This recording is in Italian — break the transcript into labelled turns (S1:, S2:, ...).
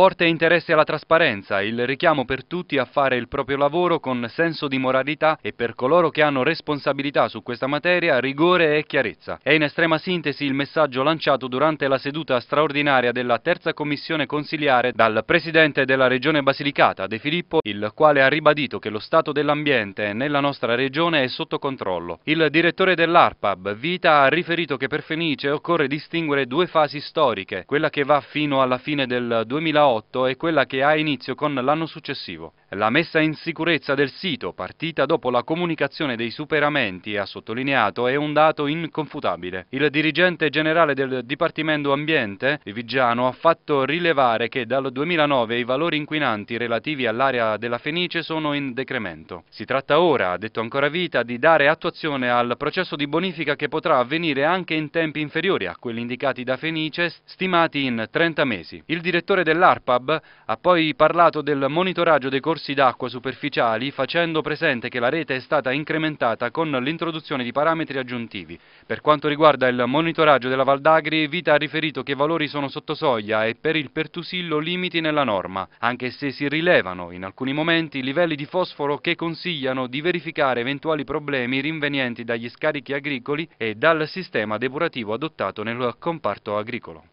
S1: Forte interesse alla trasparenza, il richiamo per tutti a fare il proprio lavoro con senso di moralità e per coloro che hanno responsabilità su questa materia rigore e chiarezza. È in estrema sintesi il messaggio lanciato durante la seduta straordinaria della terza commissione consiliare dal presidente della regione Basilicata, De Filippo, il quale ha ribadito che lo stato dell'ambiente nella nostra regione è sotto controllo. Il direttore dell'ARPAB, Vita, ha riferito che per Fenice occorre distinguere due fasi storiche, quella che va fino alla fine del 2008 8 è quella che ha inizio con l'anno successivo. La messa in sicurezza del sito, partita dopo la comunicazione dei superamenti, ha sottolineato, è un dato inconfutabile. Il dirigente generale del Dipartimento Ambiente, Vigiano, ha fatto rilevare che dal 2009 i valori inquinanti relativi all'area della Fenice sono in decremento. Si tratta ora, ha detto ancora Vita, di dare attuazione al processo di bonifica che potrà avvenire anche in tempi inferiori a quelli indicati da Fenice, stimati in 30 mesi. Il direttore dell'ARPAB ha poi parlato del monitoraggio dei corsi corsi d'acqua superficiali facendo presente che la rete è stata incrementata con l'introduzione di parametri aggiuntivi. Per quanto riguarda il monitoraggio della Valdagri, Vita ha riferito che i valori sono sotto soglia e per il Pertusillo limiti nella norma, anche se si rilevano in alcuni momenti livelli di fosforo che consigliano di verificare eventuali problemi rinvenienti dagli scarichi agricoli e dal sistema depurativo adottato nel comparto agricolo.